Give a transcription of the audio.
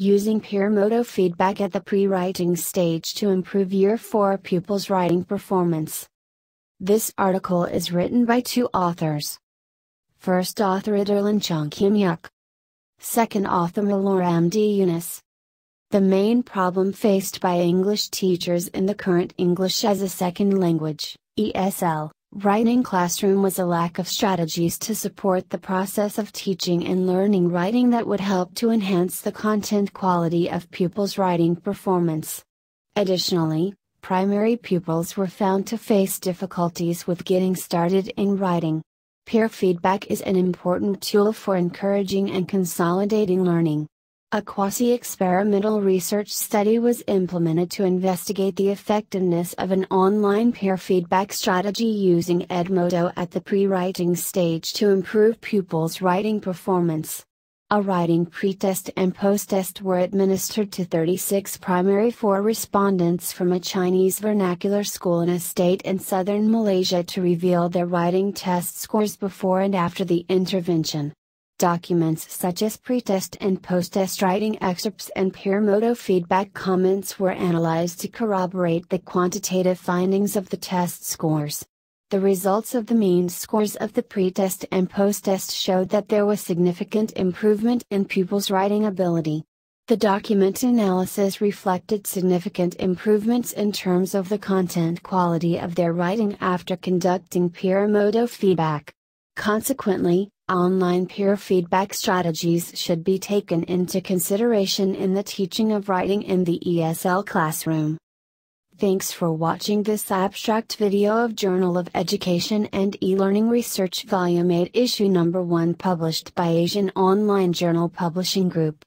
using peer modo feedback at the pre-writing stage to improve year 4 pupils' writing performance. This article is written by two authors. First author Ederlin Chong Kim Yuk. Second author Malor M.D. Eunice. The main problem faced by English teachers in the current English as a Second Language ESL, Writing classroom was a lack of strategies to support the process of teaching and learning writing that would help to enhance the content quality of pupils' writing performance. Additionally, primary pupils were found to face difficulties with getting started in writing. Peer feedback is an important tool for encouraging and consolidating learning. A quasi experimental research study was implemented to investigate the effectiveness of an online peer feedback strategy using Edmodo at the pre writing stage to improve pupils' writing performance. A writing pretest and post-test were administered to 36 primary four respondents from a Chinese vernacular school in a state in southern Malaysia to reveal their writing test scores before and after the intervention. Documents such as pretest and post-test writing excerpts and peer modo feedback comments were analyzed to corroborate the quantitative findings of the test scores. The results of the mean scores of the pretest and post-test showed that there was significant improvement in pupils' writing ability. The document analysis reflected significant improvements in terms of the content quality of their writing after conducting peer modo feedback. Consequently, Online peer feedback strategies should be taken into consideration in the teaching of writing in the ESL classroom. Thanks for watching this abstract video of Journal of Education and E-Learning Research Volume 8 Issue Number 1 published by Asian Online Journal Publishing Group.